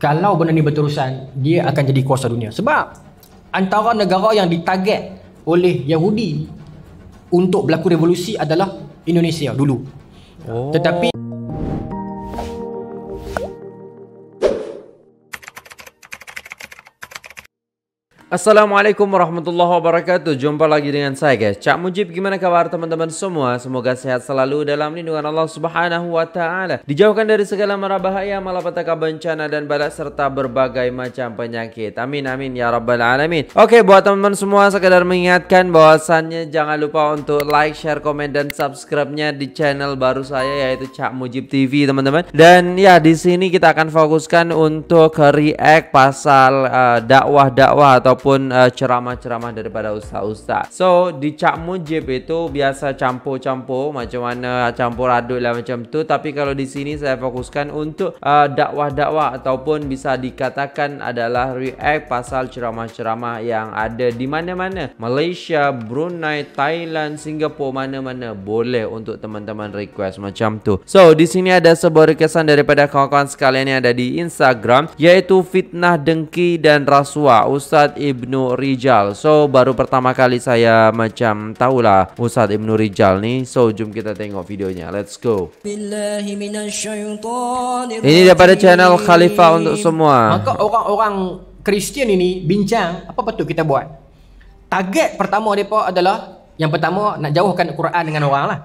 kalau benda ni berterusan dia akan jadi kuasa dunia sebab antara negara yang ditarget oleh Yahudi untuk berlaku revolusi adalah Indonesia dulu oh. tetapi Assalamualaikum warahmatullahi wabarakatuh Jumpa lagi dengan saya guys Cak Mujib gimana kabar teman-teman semua Semoga sehat selalu dalam lindungan Allah subhanahu wa ta'ala Dijauhkan dari segala marabahaya Malapetaka bencana dan balas Serta berbagai macam penyakit Amin amin ya rabbal alamin Oke buat teman-teman semua sekedar mengingatkan bahwasannya jangan lupa untuk like, share, komen Dan subscribe-nya di channel baru saya Yaitu Cak Mujib TV teman-teman Dan ya di sini kita akan fokuskan Untuk react pasal eh, Dakwah-dakwah uh, atau ataupun uh, ceramah-ceramah daripada ustaz-ustaz. So, di Cak Mujib itu biasa campur-campur macam mana campur aduk lah macam tu. Tapi kalau di sini saya fokuskan untuk uh, dakwah-dakwah ataupun bisa dikatakan adalah react pasal ceramah-ceramah yang ada di mana-mana. Malaysia, Brunei, Thailand, Singapura, mana-mana boleh untuk teman-teman request macam tu. So, di sini ada sebuah requestan daripada kawan-kawan sekalian yang ada di Instagram yaitu fitnah dengki dan rasuah Ustaz Ibn Ibnu Rijal So baru pertama kali saya macam tahulah Ustaz Ibnu Rijal ni. So jom kita tengok videonya Let's go Ini daripada channel Khalifah untuk semua Maka orang-orang Kristian ini bincang Apa betul kita buat? Target pertama mereka adalah Yang pertama nak jauhkan Quran dengan orang lah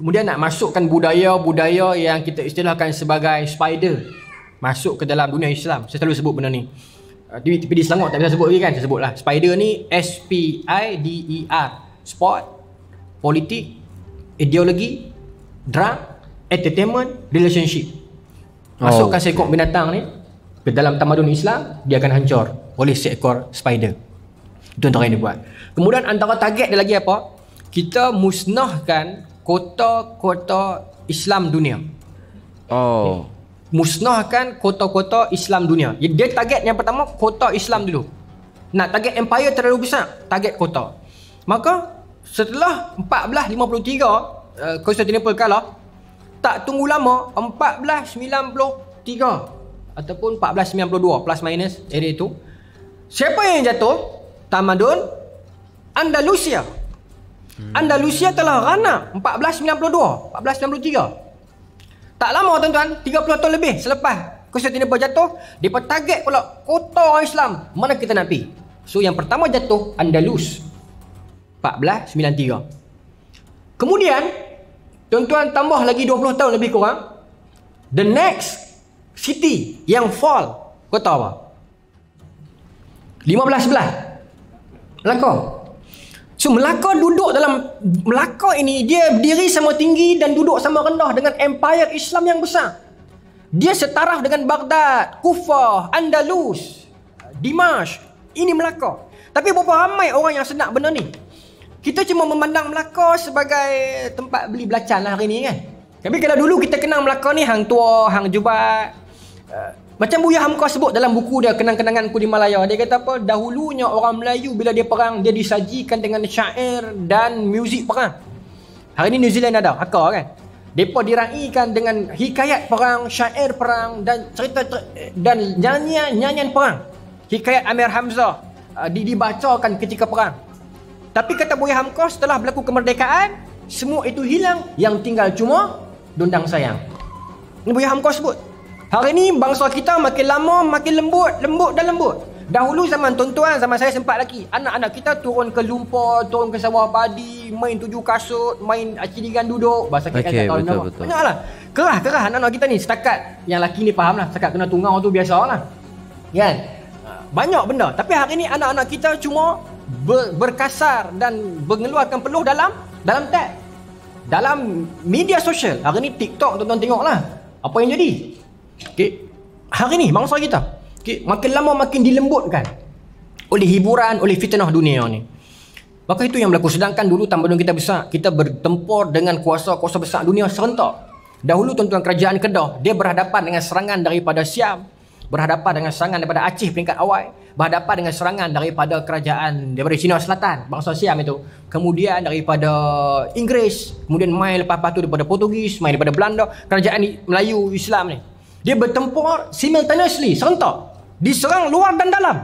Kemudian nak masukkan budaya-budaya yang kita istilahkan sebagai spider Masuk ke dalam dunia Islam Saya selalu sebut benda ni uh, ah, di Selangor tak bisa sebut lagi kan saya sebutlah spider ni S P I D E R sport politik ideologi drug entertainment relationship oh, masukkan oh, seekor binatang ni ke dalam tamadun Islam dia akan hancur oleh seekor spider itu antara yang dia buat kemudian antara target dia lagi apa kita musnahkan kota-kota Islam dunia oh okay musnahkan kota-kota Islam dunia. Dia target yang pertama kota Islam dulu. Nak target empire terlalu besar, target kota. Maka setelah 1453 uh, Constantinople kalah, tak tunggu lama 1493 ataupun 1492 plus minus area itu siapa yang jatuh? Tamadun Andalusia. Hmm. Andalusia telah rana 1492, 1493. Tak lama tuan-tuan, 30 tahun lebih selepas Konstantinopel jatuh, mereka target pula kota orang Islam. Mana kita nak pergi? So yang pertama jatuh, Andalus. 1493. Kemudian, tuan-tuan tambah lagi 20 tahun lebih kurang. The next city yang fall, kota apa? 1511. Melaka. So Melaka duduk dalam Melaka ini dia berdiri sama tinggi dan duduk sama rendah dengan empire Islam yang besar. Dia setaraf dengan Baghdad, Kufah, Andalus, Dimash. Ini Melaka. Tapi berapa ramai orang yang senang benda ni? Kita cuma memandang Melaka sebagai tempat beli belacan lah hari ni kan. Tapi kalau dulu kita kenal Melaka ni hang tua, hang jubat, macam Buya Hamka sebut dalam buku dia Kenang-kenanganku di Malaya Dia kata apa Dahulunya orang Melayu bila dia perang Dia disajikan dengan syair dan muzik perang Hari ini New Zealand ada Haka kan Mereka diraihkan dengan hikayat perang Syair perang Dan cerita Dan nyanyian-nyanyian perang Hikayat Amir Hamzah uh, di, dibacakan ketika perang Tapi kata Buya Hamka setelah berlaku kemerdekaan Semua itu hilang Yang tinggal cuma Dondang sayang Ini Buya Hamka sebut Hari ni bangsa kita makin lama makin lembut, lembut dan lembut. Dahulu zaman tuan-tuan, zaman saya sempat lagi. Anak-anak kita turun ke lumpur, turun ke sawah padi, main tujuh kasut, main aci acirigan duduk. Bahasa kita okay, tak tahu betul, nama. lah. Kerah-kerah anak-anak kita ni setakat yang laki ni faham lah. Setakat kena tunggang tu biasa lah. Yeah, kan? Banyak benda. Tapi hari ni anak-anak kita cuma ber- berkasar dan mengeluarkan peluh dalam dalam tag. Dalam media sosial. Hari ni TikTok tuan-tuan tengok Apa yang jadi? Okay. Hari ni, bangsa kita. Okay. Makin lama makin dilembutkan. Oleh hiburan, oleh fitnah dunia ni. Maka itu yang berlaku. Sedangkan dulu tamadun kita besar. Kita bertempur dengan kuasa-kuasa besar dunia serentak. Dahulu tuan-tuan kerajaan Kedah. Dia berhadapan dengan serangan daripada Siam. Berhadapan dengan serangan daripada Aceh peringkat awal. Berhadapan dengan serangan daripada kerajaan daripada China Selatan. Bangsa Siam itu. Kemudian daripada Inggeris. Kemudian main lepas-lepas itu daripada Portugis. Main daripada Belanda. Kerajaan Melayu Islam ni. Dia bertempur simultaneously, serentak. Diserang luar dan dalam.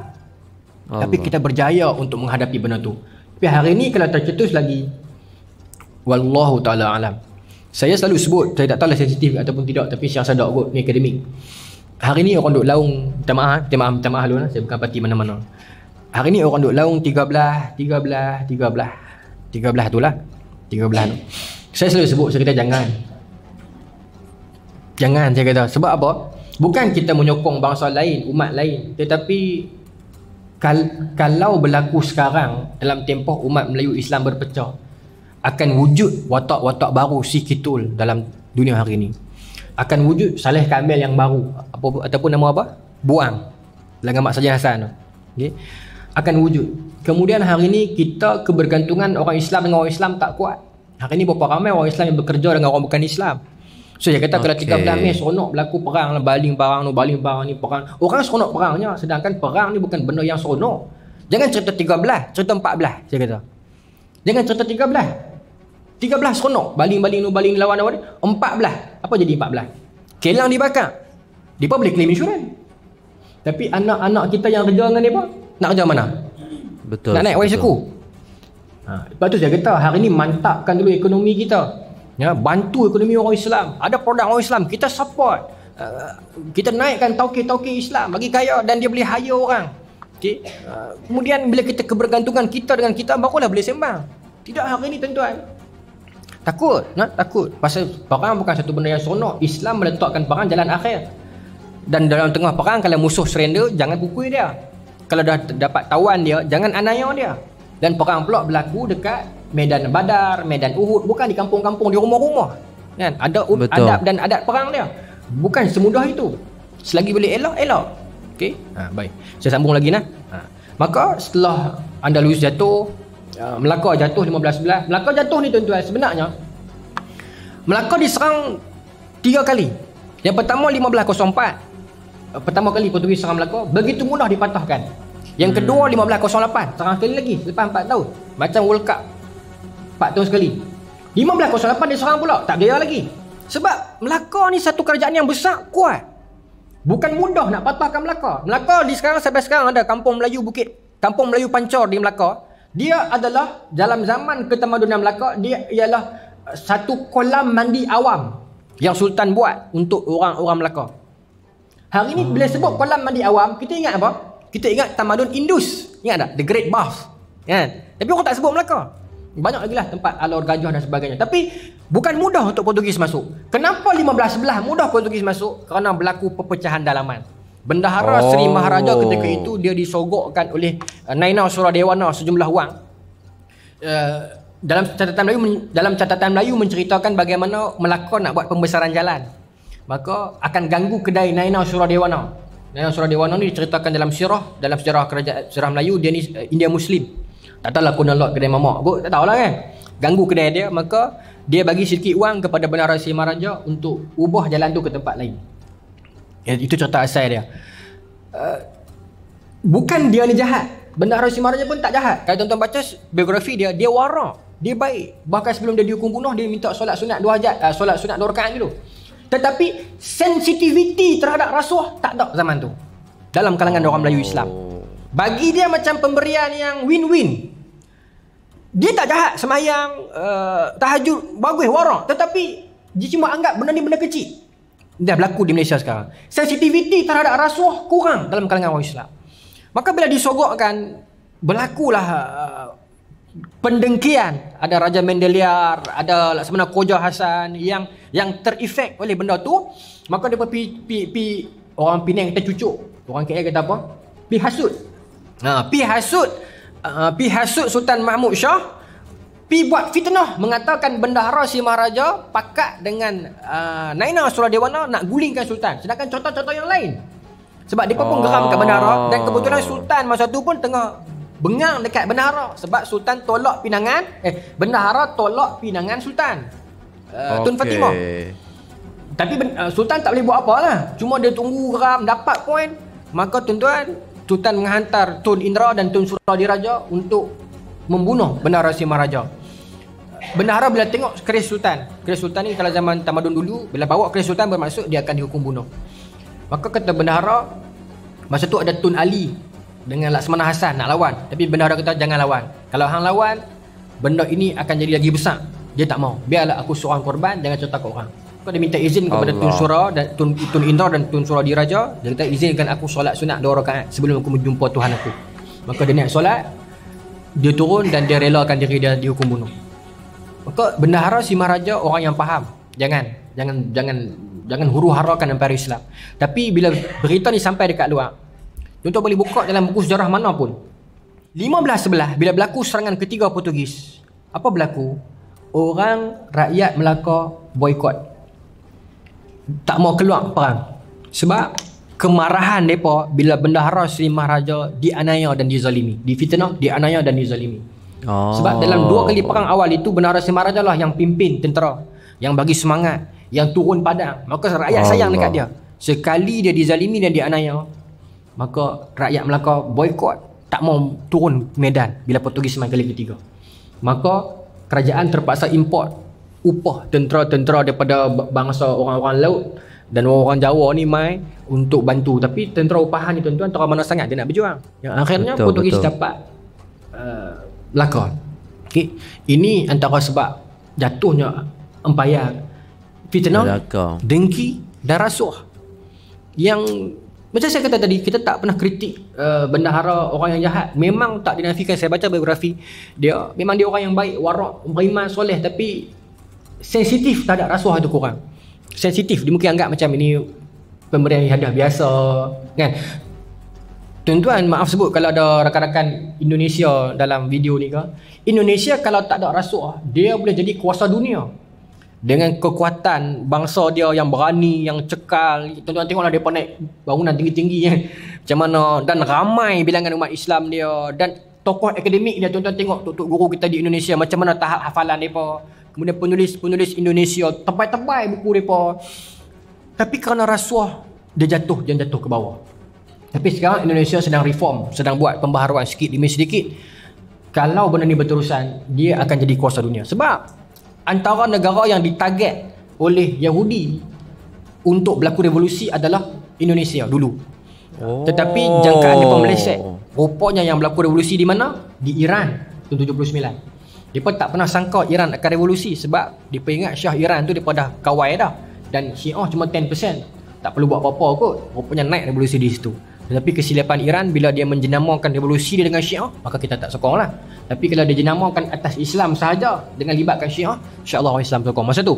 Allah. Tapi kita berjaya untuk menghadapi benda tu. Tapi hari ini kalau tercetus lagi, Wallahu ta'ala alam. Saya selalu sebut, saya tak tahu lah sensitif ataupun tidak, tapi saya sadar kot, ni akademik. Hari ni orang duk laung, minta maaf, minta maaf, minta maaf dulu lah, saya bukan parti mana-mana. Hari ni orang duk laung 13, 13, 13. 13 tu lah. 13 tu. Saya selalu sebut, saya kata jangan. Jangan saya kata Sebab apa Bukan kita menyokong bangsa lain Umat lain Tetapi kal- Kalau berlaku sekarang Dalam tempoh umat Melayu Islam berpecah Akan wujud watak-watak baru sikitul dalam dunia hari ini Akan wujud salih Kamil yang baru apa, Ataupun nama apa Buang Langgan Mak Sajid Hassan okay? Akan wujud Kemudian hari ini Kita kebergantungan orang Islam dengan orang Islam tak kuat Hari ini berapa ramai orang Islam yang bekerja dengan orang bukan Islam So dia kata okay. kalau 13 Mei seronok berlaku perang lah baling barang tu baling barang ni perang. Orang seronok perangnya sedangkan perang ni bukan benda yang seronok. Jangan cerita tiga belah, cerita empat belah. Saya kata. Jangan cerita tiga belah, tiga 13 seronok baling-baling tu baling lawan lawan ni belah, Apa jadi empat belah? Kelang dibakar. Depa boleh claim insurans. Tapi anak-anak kita yang kerja dengan depa nak kerja mana? Betul. Nak naik wayseku. Ha, lepas tu saya kata hari ni mantapkan dulu ekonomi kita ya bantu ekonomi orang Islam ada produk orang Islam kita support uh, kita naikkan tauke-tauke Islam bagi kaya dan dia boleh hire orang okey uh, kemudian bila kita kebergantungan kita dengan kita barulah boleh sembang tidak hari ini tuan-tuan takut nak takut pasal perang bukan satu benda yang seronok Islam meletakkan perang jalan akhir dan dalam tengah perang kalau musuh surrender jangan pukul dia kalau dah dapat tawan dia jangan anaya dia dan perang pula berlaku dekat medan badar medan uhud bukan di kampung-kampung di rumah-rumah kan ada Betul. adab dan adat perang dia bukan semudah itu selagi boleh elak elak okey ha baik saya sambung lagi nah ha. maka setelah andalus jatuh ya, melaka jatuh 15 belah melaka jatuh ni tuan-tuan sebenarnya melaka diserang tiga kali yang pertama 1504 eh, pertama kali Portugis serang Melaka begitu mudah dipatahkan yang kedua 1508 hmm. serang sekali lagi lepas 4 tahun macam World Cup 4 tahun sekali 1508 dia seorang pula tak berjaya lagi sebab Melaka ni satu kerajaan yang besar kuat bukan mudah nak patahkan Melaka Melaka di sekarang sampai sekarang ada kampung Melayu Bukit kampung Melayu Pancor di Melaka dia adalah dalam zaman ketamadunan Melaka dia ialah satu kolam mandi awam yang Sultan buat untuk orang-orang Melaka hari ni bila sebut kolam mandi awam kita ingat apa? kita ingat tamadun Indus ingat tak? The Great Bath kan? tapi orang tak sebut Melaka banyak lagi lah tempat alur ganjuh dan sebagainya. Tapi bukan mudah untuk Portugis masuk. Kenapa 15 sebelah mudah Portugis masuk? Kerana berlaku perpecahan dalaman. Bendahara oh. Seri Maharaja ketika itu dia disogokkan oleh uh, Nainau Suradewana sejumlah wang. Uh, dalam catatan Melayu dalam catatan Melayu menceritakan bagaimana Melaka nak buat pembesaran jalan. Maka akan ganggu kedai Nainau Suradewana. Nainau Suradewana ni diceritakan dalam sirah dalam sejarah kerajaan sejarah Melayu dia ni uh, India Muslim. Tak tahulah aku nak lock kedai mamak kot. Tak tahulah kan. Ganggu kedai dia. Maka dia bagi sedikit wang kepada Bandar Rasi Maharaja untuk ubah jalan tu ke tempat lain. Ya, itu cerita asal dia. Uh, bukan dia ni jahat. Bandar Rasi Maharaja pun tak jahat. Kalau tuan-tuan baca biografi dia, dia wara. Dia baik. Bahkan sebelum dia dihukum bunuh, dia minta solat sunat dua hajat. Uh, eh, solat sunat dua rakaat gitu. Tetapi sensitiviti terhadap rasuah tak ada zaman tu. Dalam kalangan orang Melayu Islam. Oh. Bagi dia macam pemberian yang win-win. Dia tak jahat semayang, uh, tahajud, bagus, warang. Tetapi dia cuma anggap benda ni benda kecil. Dah berlaku di Malaysia sekarang. Sensitiviti terhadap rasuah kurang dalam kalangan orang Islam. Maka bila disogokkan, berlakulah uh, pendengkian. Ada Raja Mendeliar, ada Laksamana Koja Hasan yang yang terefek oleh benda tu. Maka dia pergi, pi, pi, orang Penang kita cucuk. Orang KL kata apa? Pi hasut. Ha, pi hasud uh, ha, pi hasud Sultan Mahmud Shah pi buat fitnah mengatakan bendahara si maharaja pakat dengan uh, Naina Suradewana nak gulingkan sultan. Sedangkan contoh-contoh yang lain. Sebab depa pun geram kat bendahara dan kebetulan oh. sultan masa tu pun tengah bengang dekat bendahara sebab sultan tolak pinangan eh bendahara tolak pinangan sultan. Uh, ha, okay. Tun Fatimah. Tapi uh, sultan tak boleh buat apa lah Cuma dia tunggu geram dapat poin. Maka tuan-tuan, Sultan menghantar Tun Indra dan Tun Surah Raja untuk membunuh Bendahara Simaraja. Bendahara bila tengok keris Sultan. Keris Sultan ni kalau zaman tamadun dulu, bila bawa keris Sultan bermaksud dia akan dihukum bunuh. Maka kata Bendahara, masa tu ada Tun Ali dengan Laksamana Hasan nak lawan. Tapi Bendahara kata jangan lawan. Kalau hang lawan, benda ini akan jadi lagi besar. Dia tak mau. Biarlah aku seorang korban, jangan cerita ke orang. Kau dah minta izin kepada Allah. Tun Surah dan Tun, Tun Indra dan Tun Surah Diraja Dia kata izinkan aku solat sunat dua rakaat Sebelum aku menjumpa Tuhan aku Maka dia naik solat Dia turun dan dia relakan diri dia dihukum bunuh Maka bendahara si Maharaja orang yang faham Jangan Jangan jangan jangan huru harakan empire Islam Tapi bila berita ni sampai dekat luar Contoh boleh buka dalam buku sejarah mana pun 15 sebelah bila berlaku serangan ketiga Portugis Apa berlaku? Orang rakyat Melaka boykot tak mau keluar perang sebab kemarahan mereka bila bendahara Sri Maharaja dianaya dan dizalimi di difitnah dianaya dan dizalimi oh. sebab dalam dua kali perang awal itu bendahara Sri Maharaja lah yang pimpin tentera yang bagi semangat yang turun padang maka rakyat Allah. sayang dekat dia sekali dia dizalimi dan dianaya maka rakyat Melaka boykot tak mau turun medan bila Portugis main kali ketiga maka kerajaan terpaksa import upah tentera-tentera daripada bangsa orang-orang laut dan orang-orang Jawa ni mai untuk bantu tapi tentera upahan ni tuan-tuan tak mana sangat dia nak berjuang yang akhirnya betul, Portugis betul. dapat uh, eh, lakon okay. ini antara sebab jatuhnya empayar fitnah dengki dan rasuah yang macam saya kata tadi kita tak pernah kritik uh, eh, hara orang yang jahat memang tak dinafikan saya baca biografi dia memang dia orang yang baik warak beriman soleh tapi sensitif tak ada rasuah tu korang sensitif dia mungkin anggap macam ini pemberian ihadah biasa kan tuan-tuan maaf sebut kalau ada rakan-rakan Indonesia dalam video ni ke Indonesia kalau tak ada rasuah dia boleh jadi kuasa dunia dengan kekuatan bangsa dia yang berani yang cekal tuan-tuan tengoklah dia naik bangunan tinggi-tinggi kan macam mana dan ramai bilangan umat Islam dia dan tokoh akademik dia tuan-tuan tengok tok guru kita di Indonesia macam mana tahap hafalan depa Kemudian penulis-penulis Indonesia tebai-tebai buku mereka. Tapi kerana rasuah, dia jatuh dan jatuh ke bawah. Tapi sekarang Indonesia sedang reform, sedang buat pembaharuan sikit demi sedikit. Kalau benda ni berterusan, dia akan jadi kuasa dunia. Sebab antara negara yang ditarget oleh Yahudi untuk berlaku revolusi adalah Indonesia dulu. Oh. Tetapi jangkaannya pun meleset. Rupanya yang berlaku revolusi di mana? Di Iran tahun 79. Mereka tak pernah sangka Iran akan revolusi sebab mereka ingat Syah Iran tu mereka dah kawai dah. Dan Syiah cuma 10%. Tak perlu buat apa-apa kot. Rupanya naik revolusi di situ. Tetapi kesilapan Iran bila dia menjenamakan revolusi dia dengan Syiah, maka kita tak sokong lah. Tapi kalau dia jenamakan atas Islam sahaja dengan libatkan Syiah, insyaAllah orang Islam sokong masa tu.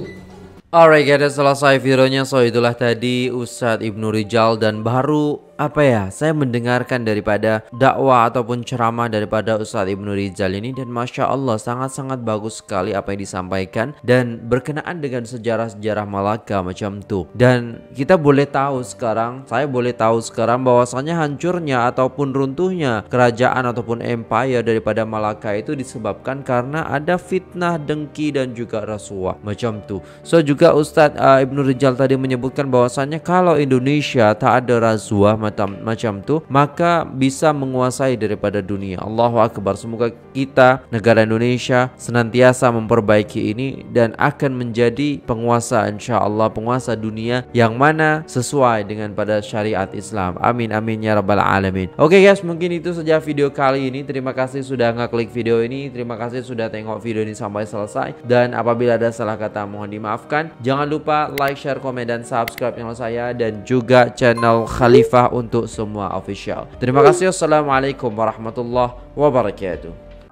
Alright guys, selesai videonya. So itulah tadi Ustaz Ibnu Rijal dan baru apa ya saya mendengarkan daripada dakwah ataupun ceramah daripada Ustadz Ibnu Rizal ini dan masya Allah sangat-sangat bagus sekali apa yang disampaikan dan berkenaan dengan sejarah-sejarah Malaka macam tuh dan kita boleh tahu sekarang saya boleh tahu sekarang bahwasanya hancurnya ataupun runtuhnya kerajaan ataupun empire daripada Malaka itu disebabkan karena ada fitnah dengki dan juga rasuah macam tuh so juga Ustadz uh, Ibnu Rizal tadi menyebutkan bahwasanya kalau Indonesia tak ada rasuah macam macam tuh maka bisa menguasai daripada dunia. Allah akbar. Semoga kita negara Indonesia senantiasa memperbaiki ini dan akan menjadi penguasa insya Allah penguasa dunia yang mana sesuai dengan pada syariat Islam. Amin amin ya rabbal alamin. Oke okay guys, mungkin itu saja video kali ini. Terima kasih sudah ngeklik video ini. Terima kasih sudah tengok video ini sampai selesai dan apabila ada salah kata mohon dimaafkan. Jangan lupa like, share, komen dan subscribe channel saya dan juga channel Khalifah untuk semua official. Terima kasih. Assalamualaikum warahmatullahi wabarakatuh.